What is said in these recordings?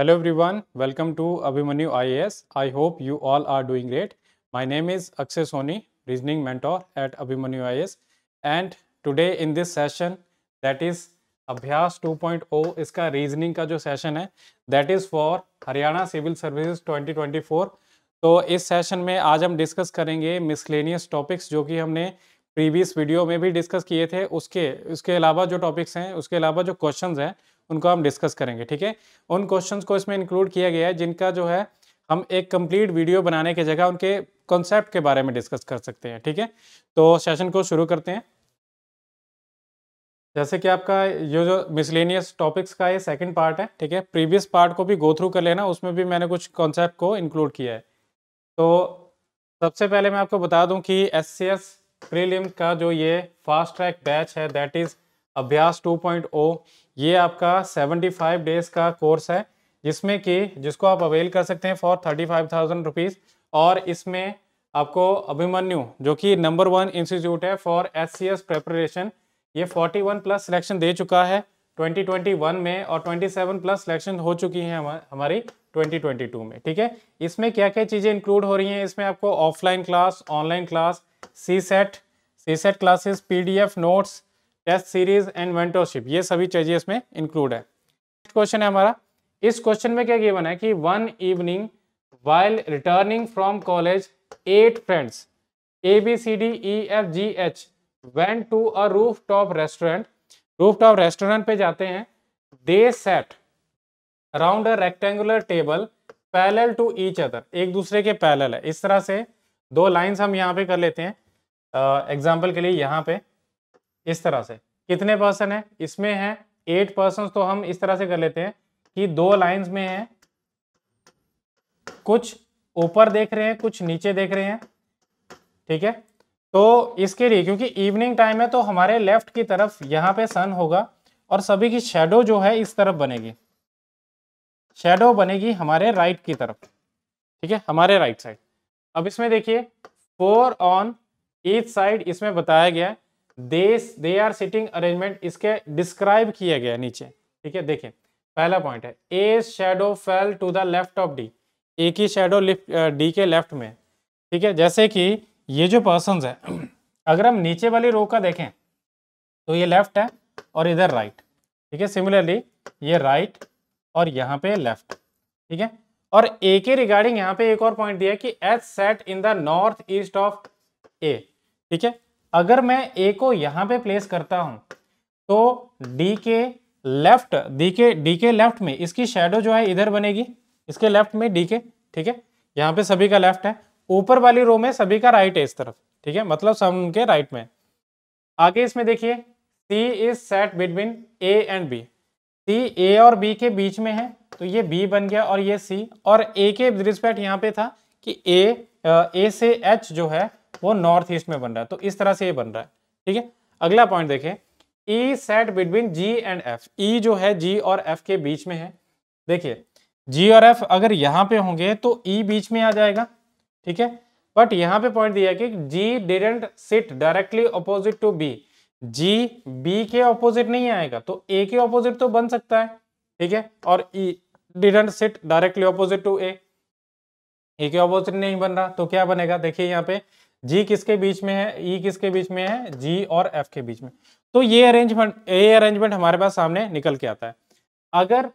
Hello everyone welcome to Abhimanyu IAS I hope you all are doing great my name is Akshay Soni reasoning mentor at Abhimanyu IAS and today in this session that is Abhyas 2.0 इसका reasoning का जो session है that is for Haryana civil services 2024 तो इस session में आज हम discuss करेंगे मिसलेनियस टॉपिक्स जो कि हमने प्रीवियस वीडियो में भी डिस्कस किए थे उसके उसके अलावा जो टॉपिक्स हैं उसके अलावा जो क्वेश्चन हैं उनको हम डिस्कस करेंगे ठीक है उन क्वेश्चंस को इसमें इंक्लूड किया गया है जिनका जो है हम एक कंप्लीट वीडियो बनाने की जगह उनके कॉन्सेप्ट के बारे में डिस्कस कर सकते हैं ठीक है तो सेशन को शुरू करते हैं जैसे कि आपका ये जो मिसलेनियस टॉपिक्स का ये सेकेंड पार्ट है ठीक है प्रीवियस पार्ट को भी गो थ्रू कर लेना उसमें भी मैंने कुछ कॉन्सेप्ट को इंक्लूड किया है तो सबसे पहले मैं आपको बता दूं कि एस सी एस प्रीलिम का जो ये फास्ट ट्रैक बैच है दैट इज़ अभ्यास 2.0 ये आपका 75 डेज का कोर्स है जिसमें कि जिसको आप अवेल कर सकते हैं for thirty five thousand rupees और इसमें आपको अभिमन्यु जो कि नंबर वन इंस्टीट्यूट है for S C S preparation ये 41 प्लस सिलेक्शन दे चुका है 2021 में और 27 प्लस सिलेक्शन हो चुकी हैं हमारी 2022 में ठीक है इसमें क्या क्या चीज़ें इंक्लूड हो रही हैं इसमें आपको offline class online class C set C set classes P notes test series and mentorship ये सभी चीजें इसमें इंक्लूड है नेक्स्ट क्वेश्चन है हमारा इस क्वेश्चन में क्या गिवन है कि one evening while returning from college eight friends A B C D E F G H went to a rooftop restaurant rooftop restaurant पे जाते हैं they sat around a rectangular table parallel to each other एक दूसरे के parallel है इस तरह से दो लाइंस हम यहाँ पे कर लेते हैं एग्जाम्पल uh, के लिए यहाँ पे इस तरह से कितने पर्सन है इसमें है एट पर्सन तो हम इस तरह से कर लेते हैं कि दो लाइंस में है कुछ ऊपर देख रहे हैं कुछ नीचे देख रहे हैं ठीक है तो इसके लिए क्योंकि इवनिंग टाइम है तो हमारे लेफ्ट की तरफ यहां पे सन होगा और सभी की शेडो जो है इस तरफ बनेगी शेडो बनेगी हमारे राइट की तरफ ठीक है हमारे राइट साइड अब इसमें देखिए फोर ऑन ईच साइड इसमें बताया गया है देश दे आर सिटिंग अरेंजमेंट इसके डिस्क्राइब किया गया नीचे ठीक है देखिए पहला पॉइंट है A shadow fell to the left of D A की शेडो डी के लेफ्ट में ठीक है जैसे कि ये जो पर्सन है अगर हम नीचे वाली रो का देखें तो ये लेफ्ट है और इधर राइट ठीक है सिमिलरली ये राइट और यहाँ पे लेफ्ट ठीक है और ए के रिगार्डिंग यहाँ पे एक और पॉइंट दिया कि H sat in the north east of A ठीक है अगर मैं ए को यहाँ पे प्लेस करता हूँ तो डी के लेफ्ट डी के डी के लेफ्ट में इसकी शेडो जो है इधर बनेगी इसके लेफ्ट में डी के ठीक है यहाँ पे सभी का लेफ्ट है ऊपर वाली रो में सभी का राइट है इस तरफ ठीक है मतलब सब उनके राइट में आगे इसमें देखिए C is sat between A and B C A और बी के बीच में है तो ये बी बन गया और ये सी और ए के रिस्पेक्ट यहाँ पे था कि ए ए से एच जो है वो नॉर्थ ईस्ट में बन रहा है तो इस तरह से ये बन रहा है ठीक है अगला पॉइंट देखें E sat between G and F E जो है जी और एफ के बीच में है देखिए जी और एफ अगर यहाँ पे होंगे तो ई e बीच में आ जाएगा ठीक है बट यहाँ पे पॉइंट दिया कि G didn't sit directly opposite to B G B के ऑपोजिट नहीं आएगा तो ए के ऑपोजिट तो बन सकता है ठीक है और E didn't sit directly opposite to A A के ऑपोजिट नहीं बन रहा तो क्या बनेगा देखिए यहाँ पे जी किसके बीच में है ई e किसके बीच में है जी और एफ के बीच में तो ये अरेंजमेंट ये अरेंजमेंट हमारे पास सामने निकल के आता है अगर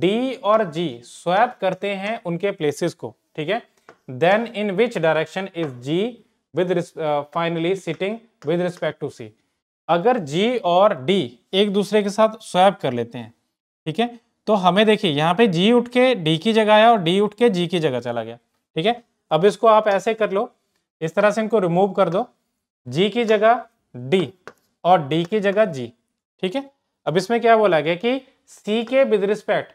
डी और जी स्वैप करते हैं उनके प्लेसेस को ठीक है then in which direction is G with finally sitting with respect to C अगर जी और डी एक दूसरे के साथ स्वैप कर लेते हैं ठीक है तो हमें देखिए यहाँ पे जी उठ के डी की जगह आया और डी उठ के जी की जगह चला गया ठीक है अब इसको आप ऐसे कर लो इस तरह से इनको रिमूव कर दो जी की जगह डी और डी की जगह जी ठीक है अब इसमें क्या बोला गया कि सी के विद रिस्पेक्ट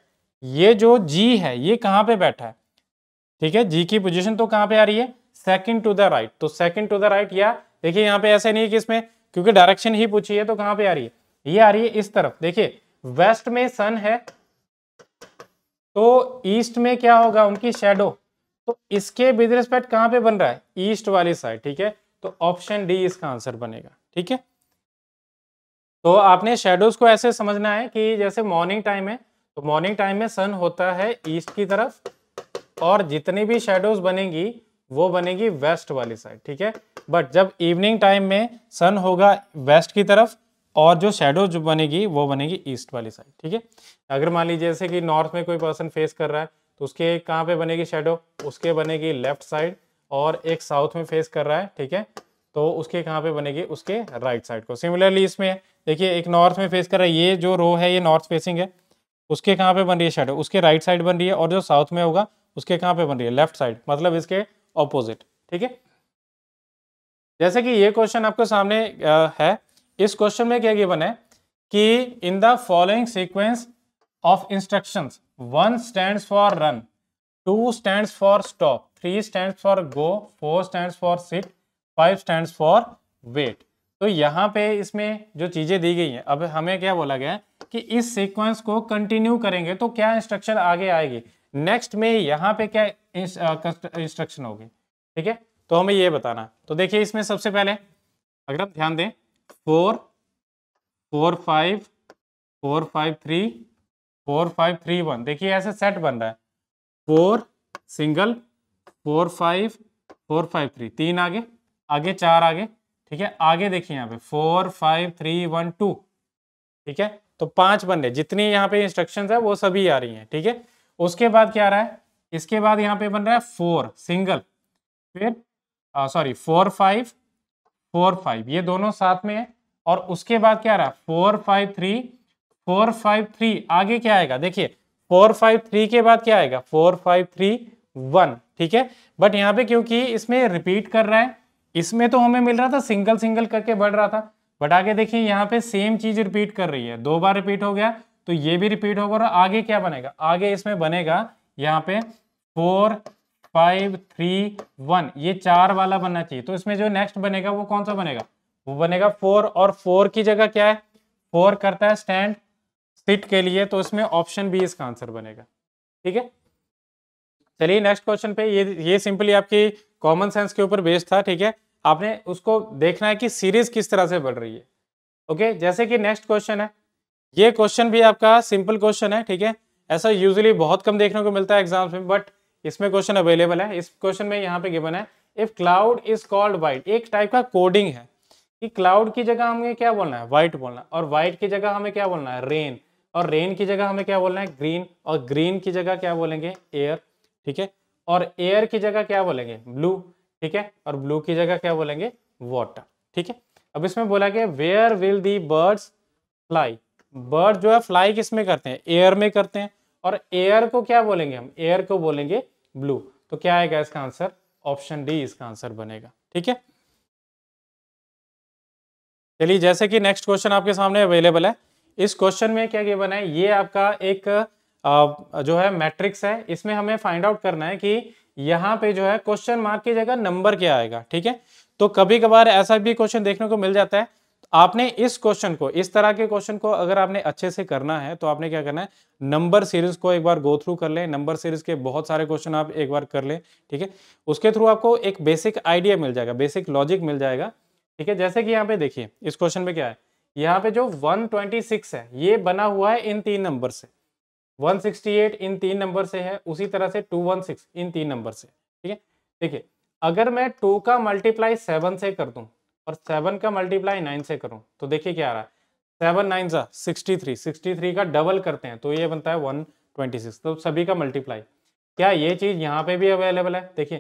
ये जो जी है ये कहाँ पे बैठा है ठीक है जी की पोजीशन तो कहाँ पे आ रही है सेकंड टू द राइट तो सेकंड टू द राइट या देखिए यहाँ पे ऐसे नहीं है कि इसमें क्योंकि डायरेक्शन ही पूछी है तो कहाँ पे आ रही है ये आ रही है इस तरफ देखिए वेस्ट में सन है तो ईस्ट में क्या होगा उनकी शेडो तो इसके विद रिस्पेक्ट कहां पे बन रहा है ईस्ट वाली साइड ठीक है तो ऑप्शन डी इसका आंसर बनेगा ठीक है तो आपने शेडोज को ऐसे समझना है कि जैसे मॉर्निंग टाइम है तो मॉर्निंग टाइम में सन होता है ईस्ट की तरफ और जितनी भी शेडोज बनेगी वो बनेगी वेस्ट वाली साइड ठीक है बट जब इवनिंग टाइम में सन होगा वेस्ट की तरफ और जो शेडो जो बनेगी वो बनेगी ईस्ट वाली साइड ठीक है अगर मान लीजिए जैसे कि नॉर्थ में कोई पर्सन फेस कर रहा है तो उसके कहाँ पे बनेगी शेडो उसके बनेगी लेफ्ट साइड और एक साउथ में फेस कर रहा है ठीक है तो उसके कहाँ पे बनेगी उसके राइट right साइड को सिमिलरली इसमें देखिए एक नॉर्थ में फेस कर रहा है ये जो रो है ये नॉर्थ फेसिंग है उसके कहाँ पे बन रही है शेडो उसके राइट right साइड बन रही है और जो साउथ में होगा उसके कहाँ पे बन रही है लेफ्ट साइड मतलब इसके ऑपोजिट ठीक है जैसे कि ये क्वेश्चन आपके सामने है इस क्वेश्चन में क्या ये है कि in the following sequence of instructions one stand for run two stand for stop three stand for go four stand for sit five stand for wait तो यहाँ पे इसमें जो चीज़ें दी गई हैं अब हमें क्या बोला गया कि इस सीक्वेंस को कंटिन्यू करेंगे तो क्या इंस्ट्रक्शन आगे आएगी नेक्स्ट में यहाँ पे क्या इंस्ट्रक्शन होगी ठीक है तो हमें ये बताना तो देखिए इसमें सबसे पहले अगर आप ध्यान दें four four five four five three four five three one देखिए ऐसे सेट बन रहा है four single four five four five three तीन आगे आगे चार आगे ठीक है आगे देखिए यहाँ पे four five three one two ठीक है तो पांच बन रहे जितनी यहाँ पे इंस्ट्रक्शन है वो सभी आ रही हैं ठीक है थीके? उसके बाद क्या आ रहा है इसके बाद यहाँ पे बन रहा है फोर सिंगल फिर sorry four five four five ये दोनों साथ में है और उसके बाद क्या आ रहा है four five three four five three आगे क्या आएगा देखिए फोर फाइव थ्री के बाद क्या आएगा फोर फाइव थ्री वन ठीक है बट यहाँ पे क्योंकि इसमें रिपीट कर रहा है इसमें तो हमें मिल रहा था सिंगल सिंगल करके बढ़ रहा था बट आगे देखिए यहाँ पे सेम चीज रिपीट कर रही है दो बार रिपीट हो गया तो ये भी रिपीट होगा और आगे क्या बनेगा आगे इसमें बनेगा यहाँ पे फोर फाइव थ्री वन ये चार वाला बनना चाहिए तो इसमें जो नेक्स्ट बनेगा वो कौन सा बनेगा वो बनेगा फोर और फोर की जगह क्या है फोर करता है स्टैंड सिट के लिए तो उसमें ऑप्शन बी इसका आंसर बनेगा ठीक है चलिए नेक्स्ट क्वेश्चन पे ये ये सिंपली आपकी कॉमन सेंस के ऊपर बेस्ड था ठीक है आपने उसको देखना है कि सीरीज किस तरह से बढ़ रही है ओके जैसे कि नेक्स्ट क्वेश्चन है ये क्वेश्चन भी आपका सिंपल क्वेश्चन है ठीक है ऐसा यूजली बहुत कम देखने को मिलता है एग्जाम्स में बट इसमें क्वेश्चन अवेलेबल है इस क्वेश्चन में यहाँ पे गिवन है if cloud is called white एक टाइप का कोडिंग है कि क्लाउड की जगह हमें क्या बोलना है व्हाइट बोलना और व्हाइट की जगह हमें क्या बोलना है रेन और रेन की जगह हमें क्या बोलना है ग्रीन और ग्रीन की जगह क्या बोलेंगे एयर ठीक है और एयर की जगह क्या बोलेंगे ब्लू ठीक है और ब्लू की जगह क्या बोलेंगे वाटर ठीक है अब इसमें बोला गया where will the birds fly bird जो है फ्लाई किस में करते हैं एयर में करते हैं और एयर को क्या बोलेंगे हम एयर को बोलेंगे ब्लू तो क्या आएगा इसका आंसर ऑप्शन डी इसका आंसर बनेगा ठीक है चलिए जैसे कि नेक्स्ट क्वेश्चन आपके सामने अवेलेबल है इस क्वेश्चन में क्या गिवन है ये आपका एक जो है मैट्रिक्स है इसमें हमें फाइंड आउट करना है कि यहाँ पे जो है क्वेश्चन मार्क की जगह नंबर क्या आएगा ठीक है तो कभी कभार ऐसा भी क्वेश्चन देखने को मिल जाता है आपने इस क्वेश्चन को इस तरह के क्वेश्चन को अगर आपने अच्छे से करना है तो आपने क्या करना है नंबर सीरीज को एक बार गो थ्रू कर लें नंबर सीरीज के बहुत सारे क्वेश्चन आप एक बार कर लें ठीक है उसके थ्रू आपको एक बेसिक आइडिया मिल जाएगा बेसिक लॉजिक मिल जाएगा ठीक है जैसे कि यहाँ पे देखिए इस क्वेश्चन में क्या है यहाँ पे जो 126 है ये बना हुआ है इन तीन नंबर से 168 इन तीन नंबर से है उसी तरह से 216 इन तीन नंबर से ठीक है देखिए अगर मैं टू का मल्टीप्लाई सेवन से कर दूं और सेवन का मल्टीप्लाई नाइन से करूं तो देखिए क्या आ रहा है सेवन नाइन सा सिक्सटी थ्री सिक्सटी थ्री का डबल करते हैं तो ये बनता है वन ट्वेंटी सिक्स तो सभी का मल्टीप्लाई क्या ये चीज़ यहाँ पे भी अवेलेबल है देखिए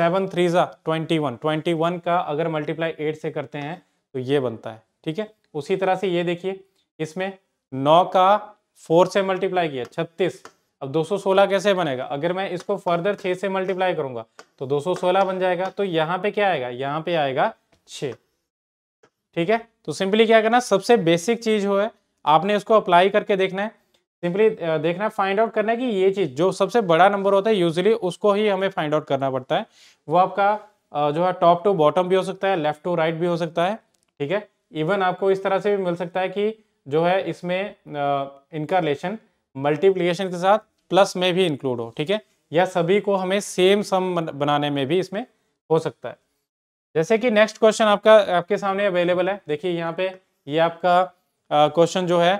सेवन थ्री ज़ा ट्वेंटी वन ट्वेंटी वन का अगर मल्टीप्लाई एट से करते हैं तो ये बनता है ठीक है उसी तरह से ये देखिए इसमें नौ का फोर से मल्टीप्लाई किया छत्तीस अब 216 कैसे बनेगा अगर मैं इसको फर्दर छः से मल्टीप्लाई करूंगा तो 216 बन जाएगा तो यहाँ पे क्या आएगा यहाँ पे आएगा छ ठीक है तो सिंपली क्या करना सबसे बेसिक चीज हो है आपने इसको अप्लाई करके देखना है सिंपली देखना है फाइंड आउट करना है कि ये चीज जो सबसे बड़ा नंबर होता है यूजली उसको ही हमें फाइंड आउट करना पड़ता है वो आपका जो है टॉप टू बॉटम भी हो सकता है लेफ्ट टू राइट भी हो सकता है ठीक है इवन आपको इस तरह से भी मिल सकता है कि जो है इसमें इनका रिलेशन मल्टीप्लीकेशन के साथ प्लस में भी इंक्लूड हो ठीक है या सभी को हमें सेम सम बनाने में भी इसमें हो सकता है जैसे कि नेक्स्ट क्वेश्चन आपका आपके सामने अवेलेबल है देखिए यहाँ पे ये आपका क्वेश्चन जो है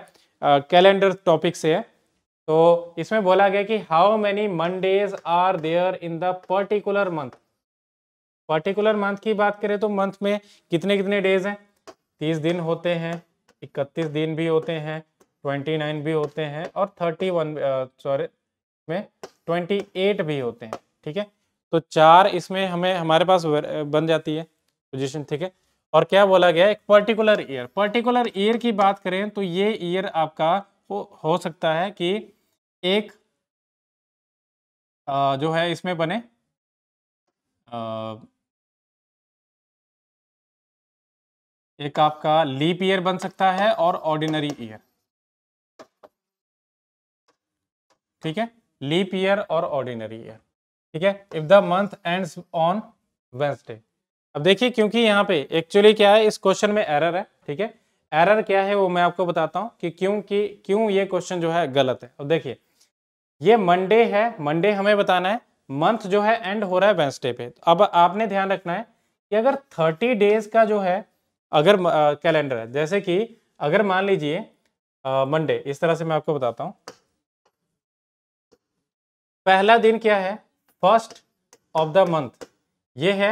कैलेंडर टॉपिक से है तो इसमें बोला गया कि how many Mondays are there in the particular month particular month की बात करें तो मंथ में कितने कितने डेज हैं तीस दिन होते हैं इकतीस दिन भी होते हैं ट्वेंटी नाइन भी होते हैं और थर्टी वन सॉरी में ट्वेंटी एट भी होते हैं ठीक है तो चार इसमें हमें हमारे पास बन जाती है पोजिशन ठीक है और क्या बोला गया एक पर्टिकुलर ईयर पर्टिकुलर ईयर की बात करें तो ये ईयर आपका हो, हो सकता है कि एक आ, जो है इसमें बने आ, एक आपका लीप ईयर बन सकता है और ऑर्डिनरी ईयर ठीक है लीप ईयर और ऑर्डिनरी ईयर ठीक है if the month ends on Wednesday अब देखिए क्योंकि यहाँ पे एक्चुअली क्या है इस क्वेश्चन में एरर है ठीक है एरर क्या है वो मैं आपको बताता हूँ कि क्यों क्यों ये क्वेश्चन जो है गलत है अब देखिए ये मंडे है मंडे हमें बताना है मंथ जो है एंड हो रहा है वेंसडे पे तो अब आपने ध्यान रखना है कि अगर थर्टी डेज का जो है अगर कैलेंडर है जैसे कि अगर मान लीजिए मंडे इस तरह से मैं आपको बताता हूं पहला दिन क्या है फर्स्ट ऑफ द मंथ ये है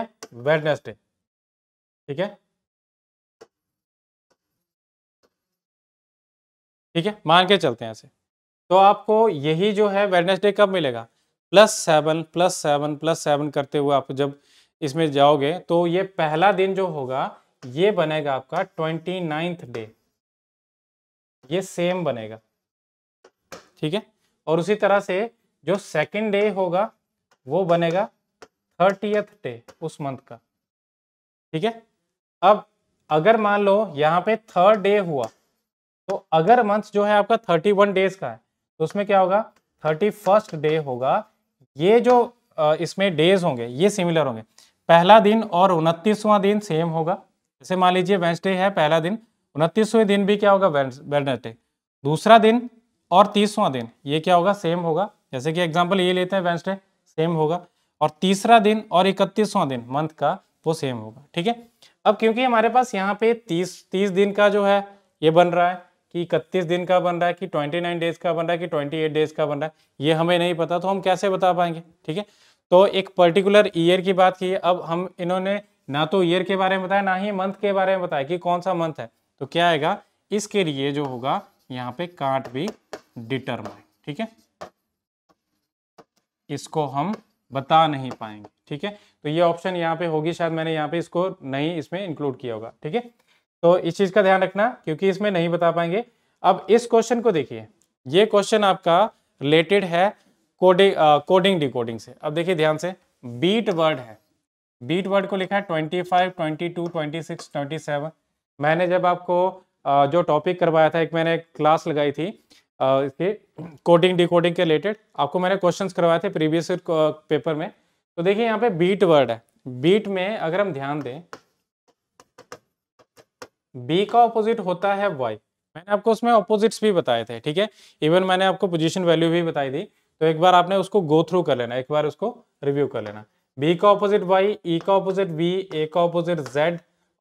वेडनेसडे ठीक है ठीक है मान के चलते हैं ऐसे तो आपको यही जो है वेडनेसडे कब मिलेगा plus seven plus seven plus seven करते हुए आप जब इसमें जाओगे तो ये पहला दिन जो होगा ये बनेगा आपका ट्वेंटी नाइन्थ डे ये सेम बनेगा ठीक है और उसी तरह से जो सेकेंड डे होगा वो बनेगा थर्टीथ डे उस मंथ का ठीक है अब अगर मान लो यहाँ पे थर्ड डे हुआ तो अगर मंथ जो है आपका थर्टी वन डेज का है तो उसमें क्या होगा थर्टी फर्स्ट डे होगा ये जो इसमें डेज होंगे ये सिमिलर होंगे पहला दिन और उनतीसवां दिन सेम होगा जैसे मान लीजिए वेंसडे है पहला दिन उनतीसवें दिन भी क्या होगा वेडनेसडे दूसरा दिन और तीसवां दिन ये क्या होगा सेम होगा जैसे कि एग्जाम्पल ये लेते हैं वेंसडे सेम होगा और तीसरा दिन और इकतीसवां दिन मंथ का वो सेम होगा ठीक है अब क्योंकि हमारे पास यहाँ पे तीस तीस दिन का जो है ये बन रहा है कि इकतीस दिन का बन रहा है कि ट्वेंटी नाइन डेज का बन रहा है कि ट्वेंटी एट डेज का बन रहा है ये हमें नहीं पता तो हम कैसे बता पाएंगे ठीक है तो एक पर्टिकुलर ईयर की बात की अब हम इन्होंने ना तो ईयर के बारे में बताया ना ही मंथ के बारे में बताया कि कौन सा मंथ है तो क्या आएगा इसके लिए जो होगा यहाँ पे कांट भी डिटरमाइन ठीक है इसको हम बता नहीं पाएंगे ठीक है तो ये ऑप्शन यहाँ पे होगी शायद मैंने यहाँ पे इसको नहीं इसमें इंक्लूड किया होगा ठीक है तो इस चीज का ध्यान रखना क्योंकि इसमें नहीं बता पाएंगे अब इस क्वेश्चन को देखिए ये क्वेश्चन आपका रिलेटेड है कोडिंग कोडिंग डिकोडिंग से अब देखिए ध्यान से बीट वर्ड है बीट वर्ड को लिखा है twenty five twenty two twenty six twenty seven मैंने जब आपको जो टॉपिक करवाया था एक मैंने क्लास लगाई थी इसके कोडिंग डिकोडिंग के रिलेटेड आपको मैंने क्वेश्चंस करवाए थे प्रीवियस पेपर में तो देखिए यहाँ पे बीट वर्ड है बीट में अगर हम ध्यान दें बी का ऑपोजिट होता है वाई मैंने आपको उसमें ऑपोजिट्स भी बताए थे ठीक है इवन मैंने आपको पोजिशन वैल्यू भी बताई थी तो एक बार आपने उसको गो थ्रू कर लेना एक बार उसको रिव्यू कर लेना बी का ऑपोजिट वाई ई का ऑपोजिट बी ए का ऑपोजिट जेड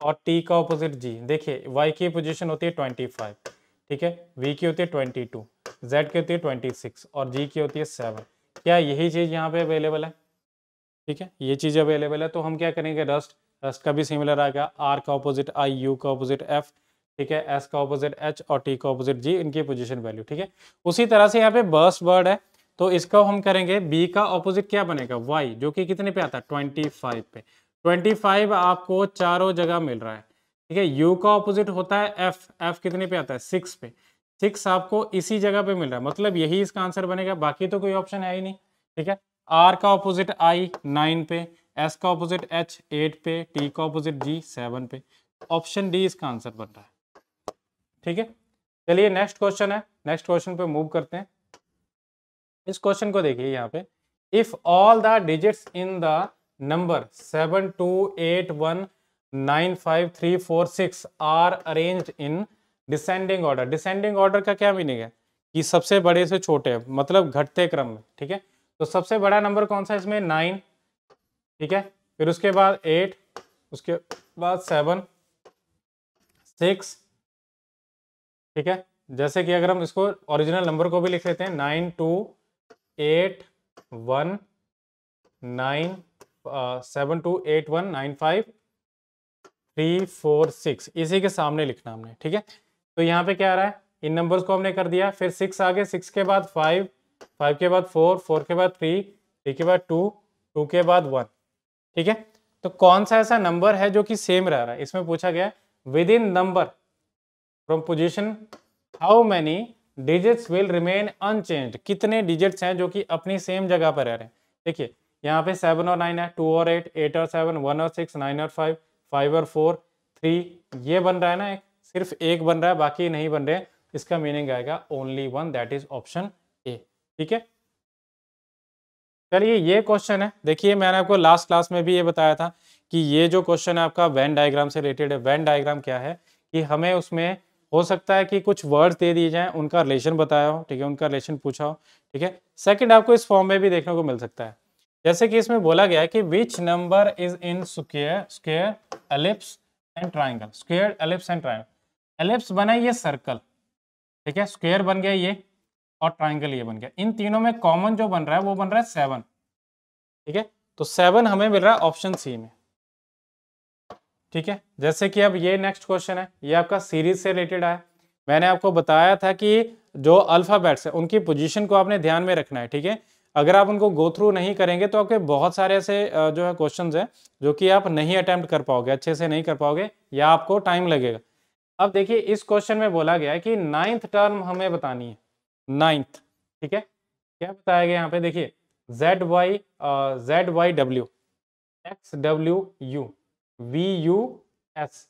और टी का ऑपोजिट जी देखिए वाई की पोजीशन होती है ट्वेंटी फाइव ठीक है वी की होती है ट्वेंटी टू जेड की होती है ट्वेंटी सिक्स और जी की होती है सेवन क्या यही चीज़ यहाँ पे अवेलेबल है ठीक है ये चीज़ अवेलेबल है तो हम क्या करेंगे रस्ट रस्ट का भी सिमिलर आ गया आर का ऑपोजिट आई यू का ऑपोजिट एफ ठीक है एस का ऑपोजिट एच और टी का ऑपोजिट जी इनकी पोजिशन वैल्यू ठीक है उसी तरह से यहाँ पे बर्स्ट वर्ड है तो इसका हम करेंगे बी का ऑपोजिट क्या बनेगा वाई जो कि कितने पे आता है ट्वेंटी फाइव पे ट्वेंटी फाइव आपको चारों जगह मिल रहा है ठीक है यू का ऑपोजिट होता है एफ एफ कितने पे आता है सिक्स पे सिक्स आपको इसी जगह पे मिल रहा है मतलब यही इसका आंसर बनेगा बाकी तो कोई ऑप्शन है ही नहीं ठीक है आर का ऑपोजिट आई नाइन पे एस का ऑपोजिट एच एट पे टी का ऑपोजिट जी सेवन पे ऑप्शन डी इसका आंसर बन रहा है ठीक है चलिए नेक्स्ट क्वेश्चन है नेक्स्ट क्वेश्चन पे मूव करते हैं इस क्वेश्चन को देखिए यहाँ पे if all the digits in the number seven two eight one nine five three four six are arrange in descending order descending order का क्या मीनिंग है कि सबसे बड़े से छोटे मतलब घटते क्रम में ठीक है तो सबसे बड़ा नंबर कौन सा है इसमें नाइन ठीक है फिर उसके बाद एट उसके बाद सेवन सिक्स ठीक है जैसे कि अगर हम इसको ओरिजिनल नंबर को भी लिख लेते हैं nine two eight one nine seven two eight one nine five three four six इसी के सामने लिखना हमने ठीक है तो यहाँ पे क्या आ रहा है इन नंबर्स को हमने कर दिया फिर सिक्स आगे सिक्स के बाद फाइव फाइव के बाद फोर फोर के बाद थ्री थ्री के बाद टू टू के बाद वन ठीक है तो कौन सा ऐसा नंबर है जो कि सेम रह रहा है इसमें पूछा गया within number from position how many digits will remain unchanged कितने डिजिट्स हैं जो कि अपनी सेम जगह पर रह रहे हैं देखिए यहाँ पे सेवन और नाइन है टू और एट एट और सेवन वन और सिक्स नाइन और फाइव फाइव और फोर थ्री ये बन रहा है ना एक सिर्फ एक बन रहा है बाकी नहीं बन रहे इसका मीनिंग आएगा only one that is option A ठीक है चलिए ये क्वेश्चन है देखिए मैंने आपको लास्ट क्लास में भी ये बताया था कि ये जो क्वेश्चन है आपका वैन डायग्राम से रिलेटेड है वैन डायग्राम क्या है कि हमें उसमें हो सकता है कि कुछ वर्ड्स दे दिए जाएं उनका रिलेशन बताया हो ठीक है उनका रिलेशन पूछा हो ठीक है सेकंड आपको इस फॉर्म में भी देखने को मिल सकता है जैसे कि इसमें बोला गया है कि which number is in square square ellipse and triangle square ellipse and triangle ellipse बना ये सर्कल ठीक है स्क्वेयर बन गया ये और ट्राइंगल ये बन गया इन तीनों में कॉमन जो बन रहा है वो बन रहा है सेवन ठीक है तो सेवन हमें मिल रहा है ऑप्शन सी में ठीक है जैसे कि अब ये नेक्स्ट क्वेश्चन है ये आपका सीरीज से रिलेटेड आया मैंने आपको बताया था कि जो अल्फ़ाबेट्स है उनकी पोजीशन को आपने ध्यान में रखना है ठीक है अगर आप उनको गो थ्रू नहीं करेंगे तो आपके बहुत सारे ऐसे जो है क्वेश्चंस हैं जो कि आप नहीं अटैम्प्ट कर पाओगे अच्छे से नहीं कर पाओगे या आपको टाइम लगेगा अब देखिए इस क्वेश्चन में बोला गया है कि नाइन्थ टर्म हमें बतानी है नाइन्थ ठीक है क्या बताया गया यहाँ पे देखिए Z Y Z Y W X W U V U S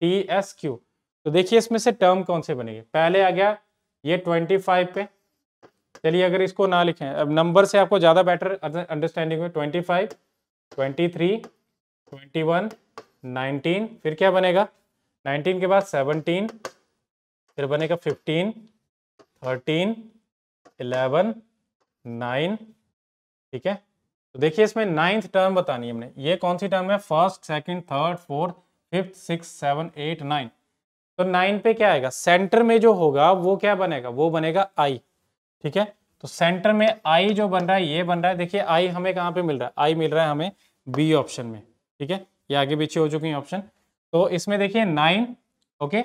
T S Q तो देखिए इसमें से टर्म कौन से बनेंगे पहले आ गया ये ट्वेंटी फाइव पे चलिए अगर इसको ना लिखें अब नंबर से आपको ज़्यादा बेटर अंडरस्टैंडिंग में twenty five twenty three twenty one nineteen फिर क्या बनेगा नाइनटीन के बाद सेवनटीन फिर बनेगा फिफ्टीन थर्टीन इलेवन नाइन ठीक है तो देखिए इसमें नाइन्थ टर्म बतानी हमने ये कौन सी टर्म है first second third fourth fifth six seven eight nine तो नाइन पे क्या आएगा सेंटर में जो होगा वो क्या बनेगा वो बनेगा आई ठीक है तो सेंटर में आई जो बन रहा है ये बन रहा है देखिए आई हमें कहाँ पे मिल रहा है आई मिल रहा है हमें बी ऑप्शन में ठीक है ये आगे पीछे हो चुकी है ऑप्शन तो इसमें देखिए नाइन ओके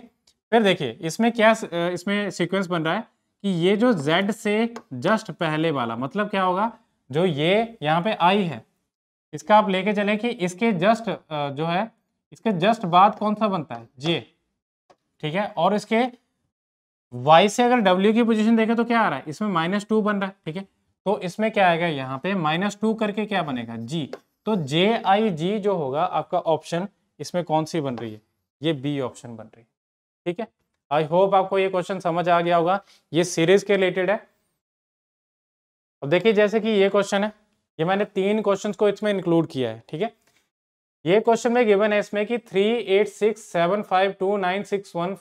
फिर देखिए इसमें क्या इसमें सीक्वेंस बन रहा है कि ये जो जेड से जस्ट पहले वाला मतलब क्या होगा जो ये यहाँ पे आई है इसका आप लेके चले कि इसके जस्ट जो है इसके जस्ट बाद कौन सा बनता है जे ठीक है और इसके वाई से अगर डब्ल्यू की पोजीशन देखें तो क्या आ रहा है इसमें माइनस टू बन रहा है ठीक है तो इसमें क्या आएगा यहाँ पे माइनस टू करके क्या बनेगा जी तो जे आई जी जो होगा आपका ऑप्शन इसमें कौन सी बन रही है ये बी ऑप्शन बन रही है ठीक है आई होप आपको ये क्वेश्चन समझ आ गया होगा ये सीरीज के रिलेटेड है अब देखिए जैसे कि ये क्वेश्चन है ये मैंने तीन क्वेश्चन को इसमें इंक्लूड किया है ठीक है ये क्वेश्चन में गिवन है इसमें कि three eight six seven five two nine six one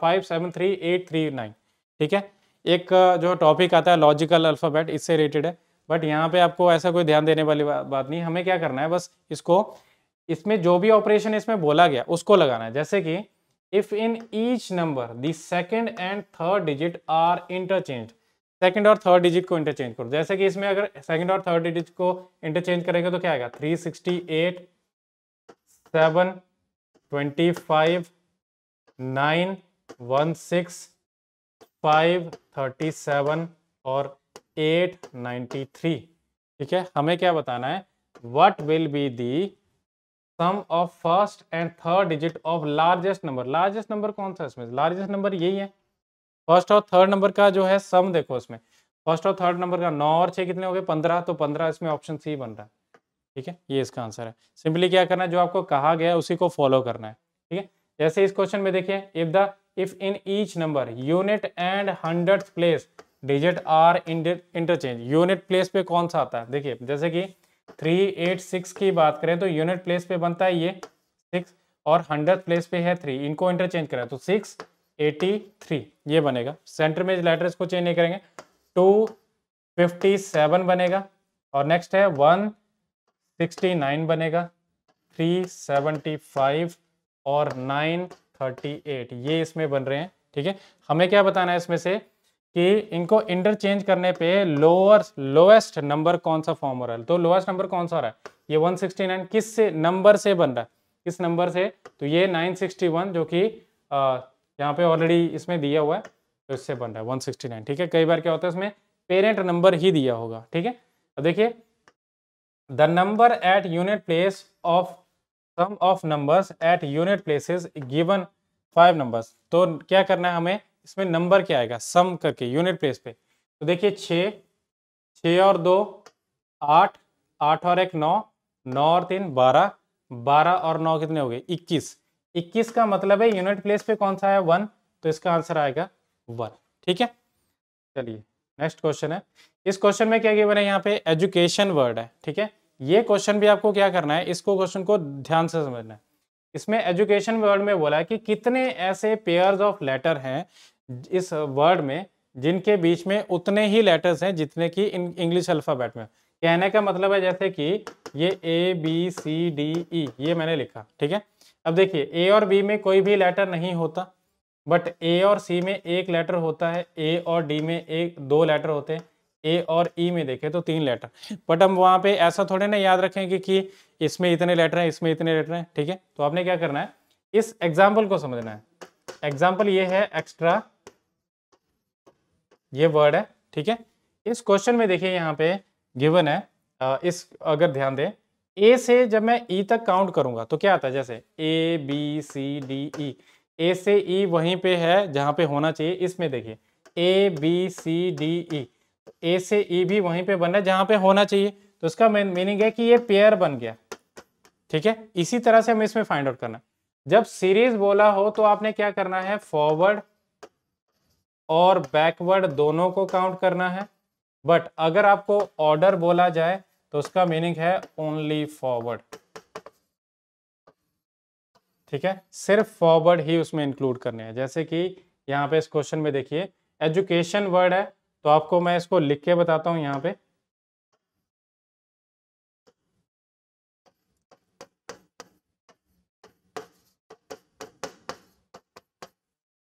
five seven three eight three nine ठीक है एक uh, जो टॉपिक आता है लॉजिकल अल्फ़ाबेट इससे रिलेटेड है बट यहाँ पे आपको ऐसा कोई ध्यान देने वाली बात नहीं हमें क्या करना है बस इसको इसमें जो भी ऑपरेशन इसमें बोला गया उसको लगाना है जैसे कि if in each number the second and third digit are interchange second और थर्ड डिजिट को इंटरचेंज करो जैसे कि इसमें अगर सेकंड और थर्ड डिजिट को इंटरचेंज करेंगे तो क्या आएगा three sixty eight seven twenty five nine one six five thirty seven और एट नाइन्टी थ्री ठीक है हमें क्या बताना है what will be the sum of first and third digit of largest number largest number कौन सा इसमें लार्जेस्ट नंबर यही है फर्स्ट और थर्ड नंबर का जो है सम देखो इसमें फर्स्ट और थर्ड नंबर का नौ और छः कितने हो गए पंद्रह तो पंद्रह इसमें ऑप्शन सी बन रहा है ठीक है ये इसका आंसर है सिंपली क्या करना है जो आपको कहा गया उसी को फॉलो करना है ठीक है जैसे इस क्वेश्चन में देखिए if the if in each number unit and hundred place digit are interchange unit place पे कौन सा आता है देखिए जैसे कि थ्री एट सिक्स की बात करें तो यूनिट प्लेस पे बनता है ये सिक्स और हंड्रेड प्लेस पे है थ्री इनको इंटरचेंज करें तो सिक्स एटी थ्री ये बनेगा सेंटर में लेटर्स को चेंज नहीं करेंगे टू फिफ्टी सेवन बनेगा और नेक्स्ट है वन सिक्सटी नाइन बनेगा थ्री सेवनटी फाइव और नाइन थर्टी एट ये इसमें बन रहे हैं ठीक है हमें क्या बताना है इसमें से कि इनको इंटरचेंज करने पे लोअर लोएस्ट नंबर कौन सा फॉर्म हो रहा है तो लोएस्ट नंबर कौन सा हो रहा है ये 169 किस से नंबर से बन रहा है किस नंबर से तो ये 961 जो कि यहाँ पे ऑलरेडी इसमें दिया हुआ है तो इससे बन रहा है 169 ठीक है कई बार क्या होता है इसमें पेरेंट नंबर ही दिया होगा ठीक है अब देखिए the number at unit place of sum of numbers at unit places given five numbers तो क्या करना है हमें इसमें नंबर क्या आएगा सम करके यूनिट प्लेस पे तो देखिए छ छ और दो आठ आठ और एक नौ नौ और तीन बारह बारह और नौ कितने हो गए इक्कीस इक्कीस का मतलब है यूनिट प्लेस पे कौन सा है वन तो इसका आंसर आएगा वन ठीक है चलिए नेक्स्ट क्वेश्चन है इस क्वेश्चन में क्या गिवन है यहाँ पे एजुकेशन वर्ड है ठीक है ये क्वेश्चन भी आपको क्या करना है इसको क्वेश्चन को ध्यान से समझना है इसमें एजुकेशन वर्ड में बोला है कि कितने ऐसे पेयर्स ऑफ लेटर हैं इस वर्ड में जिनके बीच में उतने ही लेटर्स हैं जितने की इंग्लिश अल्फ़ाबेट में कहने का मतलब है जैसे कि ये ए बी सी डी ई ये मैंने लिखा ठीक है अब देखिए ए और बी में कोई भी लेटर नहीं होता बट ए और सी में एक लेटर होता है ए और डी में एक दो लेटर होते हैं ए और ई e में देखें तो तीन लेटर बट हम वहाँ पे ऐसा थोड़े ना याद रखेंगे कि इसमें इतने लेटर हैं इसमें इतने लेटर हैं ठीक है तो आपने क्या करना है इस एग्जाम्पल को समझना है एग्जाम्पल ये है एक्स्ट्रा ये वर्ड है ठीक है इस क्वेश्चन में देखिए यहाँ पे गिवन है इस अगर ध्यान दें ए से जब मैं ई e तक काउंट करूंगा तो क्या आता है जैसे ए बी सी डी ई ए से ई e वहीं पे है जहां पे होना चाहिए इसमें देखिए ए बी सी डी ई ए से ई e भी वहीं पे बन रहा है पे होना चाहिए तो इसका मीनिंग है कि ये पेयर बन गया ठीक है इसी तरह से हमें इसमें फाइंड आउट करना जब सीरीज बोला हो तो आपने क्या करना है फॉरवर्ड और बैकवर्ड दोनों को काउंट करना है बट अगर आपको ऑर्डर बोला जाए तो उसका मीनिंग है ओनली फॉरवर्ड ठीक है सिर्फ फॉरवर्ड ही उसमें इंक्लूड करने हैं जैसे कि यहाँ पे इस क्वेश्चन में देखिए एजुकेशन वर्ड है तो आपको मैं इसको लिख के बताता हूं यहाँ पे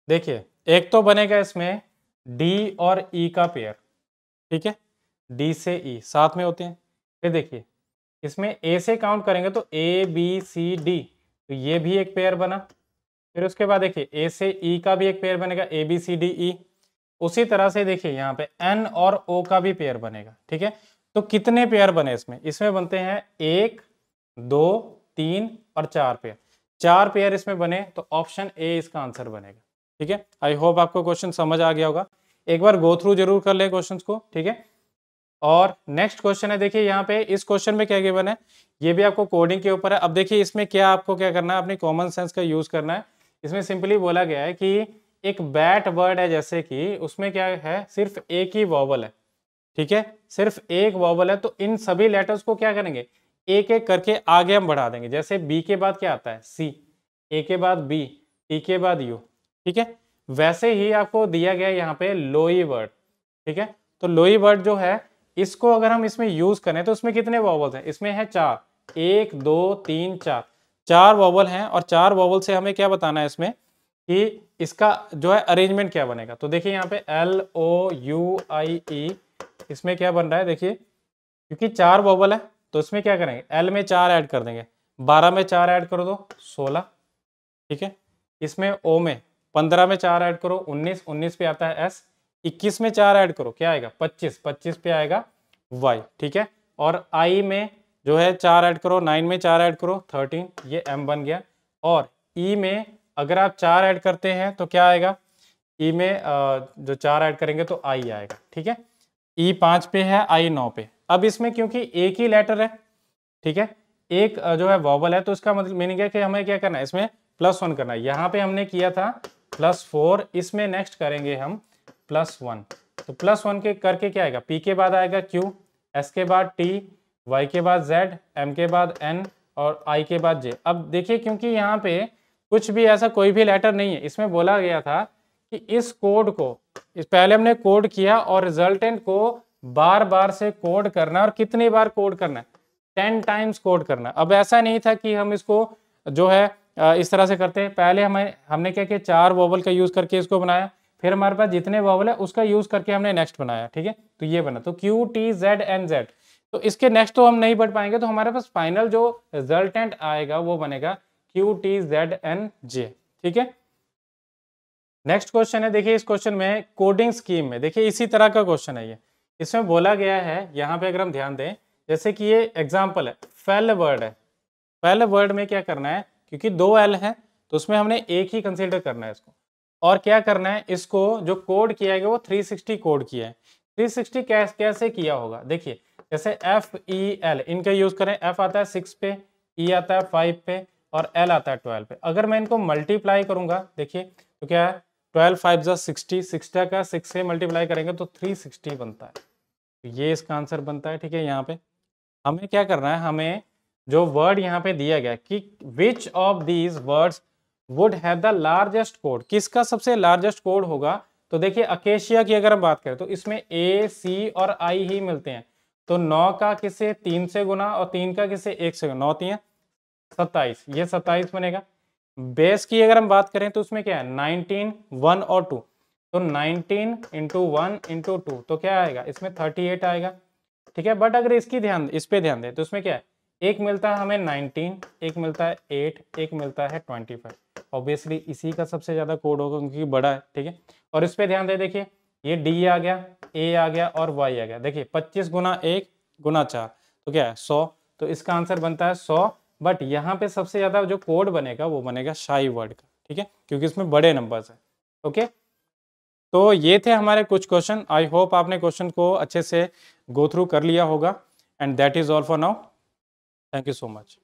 देखिए एक तो बनेगा इसमें डी और ई e का पेयर ठीक है डी से ई e, साथ में होते हैं फिर देखिए इसमें ए से काउंट करेंगे तो ए बी सी डी तो ये भी एक पेयर बना फिर उसके बाद देखिए ए से ई e का भी एक पेयर बनेगा ए बी सी डी ई उसी तरह से देखिए यहाँ पे एन और ओ का भी पेयर बनेगा ठीक है तो कितने पेयर बने इसमें इसमें बनते हैं एक दो तीन और चार पेयर चार पेयर इसमें बने तो ऑप्शन ए इसका आंसर बनेगा ठीक है आई होप आपको क्वेश्चन समझ आ गया होगा एक बार गो थ्रू जरूर कर ले क्वेश्चन को ठीक है और नेक्स्ट क्वेश्चन है देखिए यहाँ पे इस क्वेश्चन में क्या गिवन है ये भी आपको कोडिंग के ऊपर है अब देखिए इसमें क्या आपको क्या करना है अपनी कॉमन सेंस का यूज करना है इसमें सिंपली बोला गया है कि एक बैट वर्ड है जैसे कि उसमें क्या है सिर्फ एक ही वॉवल है ठीक है सिर्फ एक वॉवल है तो इन सभी लेटर्स को क्या करेंगे एक एक करके आगे हम बढ़ा देंगे जैसे बी के बाद क्या आता है सी ए के बाद बी टी के बाद यू ठीक है वैसे ही आपको दिया गया यहाँ पे लोई वर्ड ठीक है तो लोई वर्ड जो है इसको अगर हम इसमें यूज करें तो इसमें कितने वॉवल्स हैं इसमें है चार एक दो तीन चार चार वॉवल हैं और चार वॉवल से हमें क्या बताना है इसमें कि इसका जो है अरेंजमेंट क्या बनेगा तो देखिए यहाँ पे एल ओ यू आई ई इसमें क्या बन रहा है देखिए क्योंकि चार वॉवल है तो इसमें क्या करेंगे एल में चार ऐड कर देंगे बारह में चार ऐड कर दो सोलह ठीक है इसमें ओ में पंद्रह में चार ऐड करो उन्नीस उन्नीस पे आता है एस इक्कीस में चार ऐड करो क्या आएगा पच्चीस पच्चीस पे आएगा वाई ठीक है और आई में जो है चार ऐड करो नाइन में चार ऐड करो थर्टीन ये एम बन गया और ई e में अगर आप चार ऐड करते हैं तो क्या आएगा ई e में जो चार ऐड करेंगे तो आई आएगा ठीक है ई e पाँच पे है आई नौ पे अब इसमें क्योंकि एक ही लेटर है ठीक है एक जो है वॉबल है तो इसका मतलब मीनिंग है कि हमें क्या करना है इसमें प्लस वन करना है यहाँ पे हमने किया था प्लस फोर इसमें नेक्स्ट करेंगे हम प्लस वन तो प्लस वन के करके क्या आएगा पी के बाद आएगा क्यू एस के बाद टी वाई के बाद जेड एम के बाद एन और आई के बाद जे अब देखिए क्योंकि यहाँ पे कुछ भी ऐसा कोई भी लेटर नहीं है इसमें बोला गया था कि इस कोड को इस पहले हमने कोड किया और रिजल्टेंट को बार बार से कोड करना और कितनी बार कोड करना टेन टाइम्स कोड करना अब ऐसा नहीं था कि हम इसको जो है इस तरह से करते हैं पहले हमें हमने क्या किया चार वॉवल का यूज़ करके इसको बनाया फिर हमारे पास जितने वॉवल है उसका यूज़ करके हमने नेक्स्ट बनाया ठीक है तो ये बना तो Q T Z N Z तो इसके नेक्स्ट तो हम नहीं बढ़ पाएंगे तो हमारे पास फाइनल जो रिजल्टेंट आएगा वो बनेगा Q T Z N J ठीक है नेक्स्ट क्वेश्चन है देखिए इस क्वेश्चन में कोडिंग स्कीम में देखिए इसी तरह का क्वेश्चन है ये इसमें बोला गया है यहाँ पे अगर हम ध्यान दें जैसे कि ये एग्जाम्पल है फेल वर्ड है फेल वर्ड में क्या करना है क्योंकि दो एल है तो उसमें हमने एक ही कंसिडर करना है इसको और क्या करना है इसको जो कोड किया गया वो 360 कोड किया है 360 कैस, कैसे किया होगा देखिए जैसे एफ ई एल इनका यूज करें एफ आता है सिक्स पे ई e आता है फाइव पे और एल आता है ट्वेल्व पे अगर मैं इनको मल्टीप्लाई करूंगा देखिए तो क्या है ट्वेल्व फाइव जो सिक्सटी सिक्सटा का सिक्स से मल्टीप्लाई करेंगे तो थ्री सिक्सटी बनता है तो ये इसका आंसर बनता है ठीक है यहाँ पे हमें क्या करना है हमें जो वर्ड यहाँ पे दिया गया कि which of these words would have the largest code किसका सबसे लार्जेस्ट कोड होगा तो देखिए अकेशिया की अगर हम बात करें तो इसमें ए सी और आई ही मिलते हैं तो नौ का किसे तीन से गुना और तीन का किसे एक से गुना नौ तीन सत्ताईस ये सत्ताईस बनेगा बेस की अगर हम बात करें तो उसमें क्या है नाइनटीन वन और टू तो nineteen into one into two तो क्या आएगा इसमें थर्टी एट आएगा ठीक है बट अगर इसकी ध्यान इस पे ध्यान दें तो उसमें क्या है एक मिलता है हमें 19, एक मिलता है 8, एक मिलता है 25. ऑब्वियसली इसी का सबसे ज़्यादा कोड होगा क्योंकि बड़ा है ठीक है और इस पर ध्यान दे देखिए ये डी आ गया ए आ गया और वाई आ गया देखिए 25 गुना एक गुना चार तो क्या है 100 तो इसका आंसर बनता है 100 बट यहाँ पे सबसे ज़्यादा जो कोड बनेगा वो बनेगा शाही वर्ड का ठीक है क्योंकि इसमें बड़े नंबर्स हैं ओके तो ये थे हमारे कुछ क्वेश्चन आई होप आपने क्वेश्चन को अच्छे से गो थ्रू कर लिया होगा and that is all for now Thank you so much.